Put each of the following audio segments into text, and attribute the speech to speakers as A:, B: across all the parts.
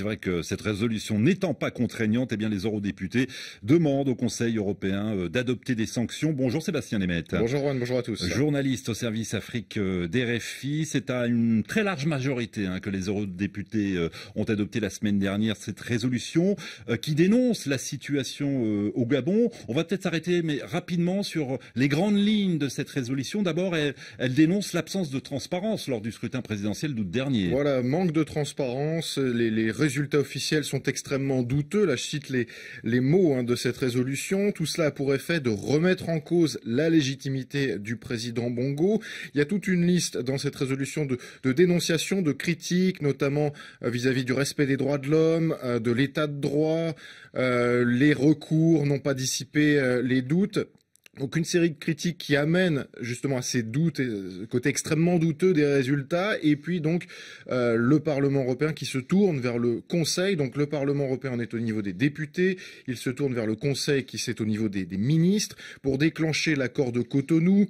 A: C'est vrai que cette résolution n'étant pas contraignante, et eh bien les eurodéputés demandent au Conseil européen euh, d'adopter des sanctions. Bonjour Sébastien Lémette. Bonjour Juan, bonjour à tous. Journaliste au service Afrique euh, d'RFI, c'est à une très large majorité hein, que les eurodéputés euh, ont adopté la semaine dernière cette résolution qui dénonce la situation au Gabon. On va peut-être s'arrêter mais rapidement sur les grandes lignes de cette résolution. D'abord, elle, dénonce l'absence de transparence lors du scrutin présidentiel d'août dernier.
B: Voilà, manque de transparence, les, les résultats les résultats officiels sont extrêmement douteux. Là, je cite les, mots hein, de cette résolution. Tout cela a pour effet de remettre en cause la légitimité du président Bongo. Il y a toute une liste dans cette résolution de, dénonciations, de critiques, notamment euh, vis-à-vis du respect des droits de l'homme, euh, de l'état de droit. Euh, les recours n'ont pas dissipé les doutes. Donc une série de critiques qui amènent justement à ces doutes, euh, côté extrêmement douteux des résultats, et puis donc euh, le Parlement européen qui se tourne vers le Conseil. Donc le Parlement européen en est au niveau des députés, il se tourne vers le Conseil qui c'est au niveau des ministres pour déclencher l'accord de Cotonou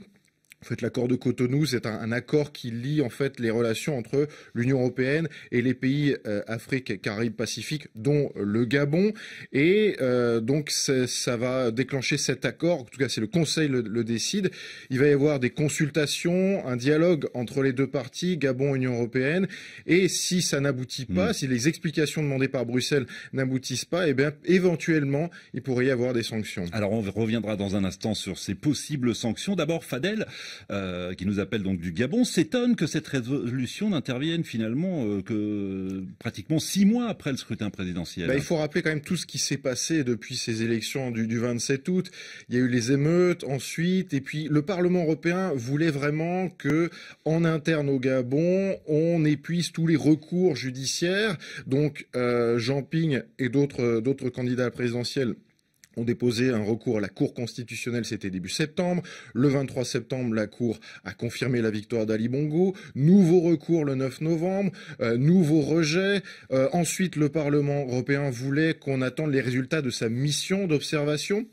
B: en fait, l'accord de Cotonou, c'est un, un, accord qui lie en fait les relations entre l'Union européenne et les pays euh, Afrique, Caraïbes, Pacifique, dont le Gabon. Et euh, donc ça va déclencher cet accord. En tout cas, c'est le Conseil le, le, décide. Il va y avoir des consultations, un dialogue entre les deux parties, Gabon, Union européenne. Et si ça n'aboutit pas, mm. si les explications
A: demandées par Bruxelles n'aboutissent pas, eh bien éventuellement, il pourrait y avoir des sanctions. Alors on reviendra dans un instant sur ces possibles sanctions. D'abord, Fadel. Euh, qui nous appelle donc du Gabon, s'étonne que cette résolution n'intervienne finalement euh, que pratiquement six mois après le scrutin présidentiel. Bah, il
B: faut rappeler quand même tout ce qui s'est passé depuis ces élections du, 27 août. Il y a eu les émeutes ensuite, et puis le Parlement européen voulait vraiment que, en interne au Gabon, on épuise tous les recours judiciaires. Donc, euh, Jean Ping et d'autres d'autres candidats présidentiels ont déposé un recours à la Cour constitutionnelle, c'était début septembre. Le 23 septembre, la Cour a confirmé la victoire d'Ali Bongo. Nouveau recours le 9 novembre, euh, nouveau rejet. Euh, ensuite, le Parlement européen voulait qu'on attende les résultats de sa mission d'observation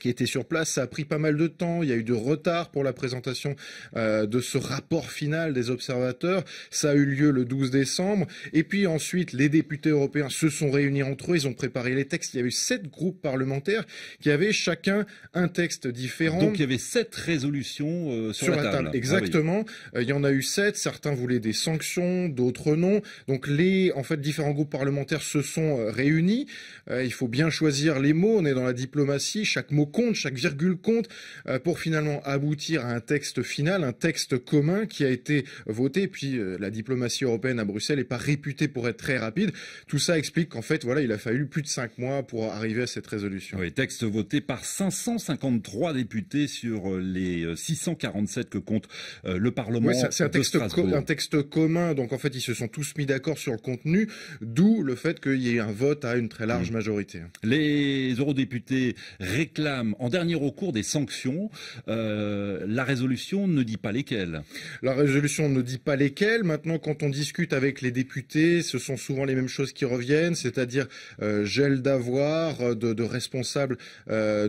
B: qui était sur place. Ça a pris pas mal de temps. Il y a eu de retard pour la présentation euh, de ce rapport final des observateurs. Ça a eu lieu le 12 décembre. Et puis ensuite, les députés européens se sont réunis entre eux. Ils ont préparé les textes. Il y a eu sept groupes parlementaires qui avaient chacun un texte différent. Donc il y avait sept résolutions euh, sur, la, table. Ah exactement. Euh, il y en a eu sept. Certains voulaient des sanctions, d'autres non. Donc les, en fait, différents groupes parlementaires se sont réunis. il faut bien choisir les mots. On est dans la diplomatie. Chaque mot compte, chaque virgule compte, euh, pour finalement aboutir à un texte final, un texte commun qui a été voté. puis euh, la diplomatie européenne à Bruxelles n'est pas réputée pour être très rapide. Tout ça
A: explique qu'en fait, voilà, il a fallu plus de cinq mois pour arriver à cette résolution. Oui, texte voté par 553 députés sur euh, les 647 que compte le Parlement. Oui, c'est un, texte un texte commun. Donc en fait, ils se sont tous mis d'accord sur le contenu, d'où le fait qu'il y ait un vote à une très large mmh. majorité. Les eurodéputés réclament en dernier recours des sanctions. Euh, la résolution ne dit pas lesquelles. La
B: résolution ne dit pas lesquelles. Maintenant, quand on discute avec les députés, ce sont souvent les mêmes choses qui reviennent, c'est-à-dire euh, gel d'avoir euh, de, de responsables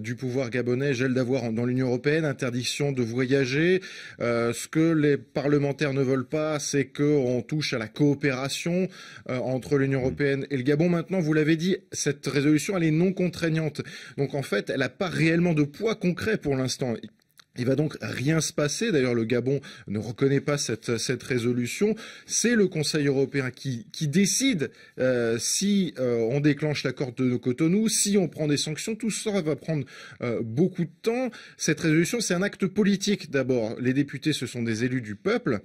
B: du pouvoir gabonais, gel d'avoir dans l'Union européenne, interdiction de voyager. ce que les parlementaires ne veulent pas, c'est qu'on touche à la coopération entre l'Union mm. européenne et le Gabon. Maintenant, vous l'avez dit, cette résolution, elle est non contraignante. Donc en fait, elle n'a pas réellement de poids concret pour l'instant. Il va donc rien se passer. D'ailleurs, le Gabon ne reconnaît pas cette, résolution. C'est le Conseil européen qui, décide euh, si euh, on déclenche l'accord de Cotonou, si on prend des sanctions. Tout ça va prendre euh, beaucoup de temps. Cette résolution, c'est un acte politique d'abord. Les députés, ce sont des élus du peuple.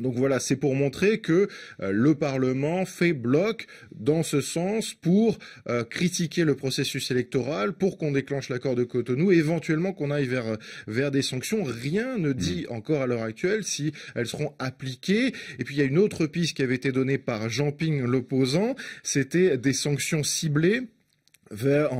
B: Donc voilà, c'est pour montrer que euh, le Parlement fait bloc dans ce sens pour euh, critiquer le processus électoral, pour qu'on déclenche l'accord de Cotonou, et éventuellement qu'on aille vers euh, vers des sanctions. Rien ne dit encore à l'heure actuelle si elles seront appliquées. Et puis il y a une autre piste qui avait été donnée par Jean Ping, l'opposant, c'était des sanctions ciblées vers,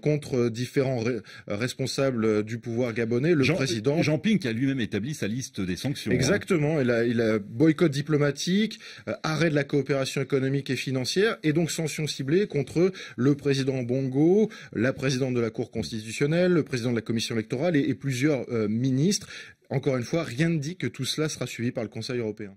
B: contre différents euh, responsables
A: du pouvoir gabonais, le président Jean Ping qui a lui-même établi sa liste des sanctions. Hein.
B: Exactement, il, a, il, boycott diplomatique, euh, arrêt de la coopération économique et financière, et donc sanctions ciblées contre le président Bongo, la présidente de la Cour constitutionnelle, le président de la Commission électorale et, plusieurs euh, ministres. Encore une fois, rien ne dit que tout cela sera suivi par le Conseil européen.